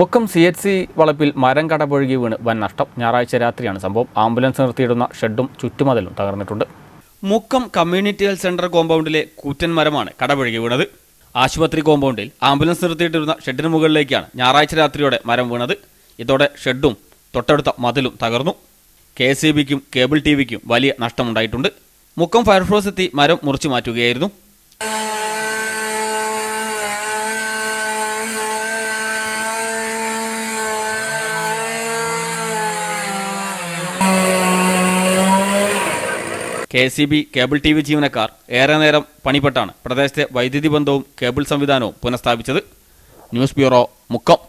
Mukkam C H C വളപ്പിൽ മരം കടപൊഴുകി വീണ് വൻ നഷ്ടം ഞായറാഴ്ച രാത്രിയാണ് സംഭവം ആംബുലൻസ് നിർത്തിയിടുന്ന ഷെഡും ചുറ്റുമതിലും തകർന്നിട്ടുണ്ട് മുക്കം കമ്മ്യൂണിറ്റി ഹെൽത്ത് സെന്റർ കോമ്പൗണ്ടിലെ കൂറ്റൻ മരമാണ് കടപൊഴുകി വീണത് ആശുപത്രി കോമ്പൗണ്ടിൽ ആംബുലൻസ് നിർത്തിയിട്ടിരുന്ന ഷെഡിന് മുകളിലേക്കാണ് ഞായറാഴ്ച രാത്രിയോടെ മരം വീണത് ഇതോടെ ഷെഡും തൊട്ടടുത്ത മതിലും തകർന്നു കെ എസ് ബിക്കും കേബിൾ ടി വിക്കും വലിയ നഷ്ടമുണ്ടായിട്ടുണ്ട് മുക്കം ഫയർഫോഴ്സ് എത്തി മരം മുറിച്ചു മാറ്റുകയായിരുന്നു K C B cable T V ജീവനക്കാർ ഏറെ നേരം പണിപ്പെട്ടാണ് പ്രദേശത്തെ വൈദ്യുതി ബന്ധവും കേബിൾ സംവിധാനവും പുനഃസ്ഥാപിച്ചത് ന്യൂസ് ബ്യൂറോ മുക്കം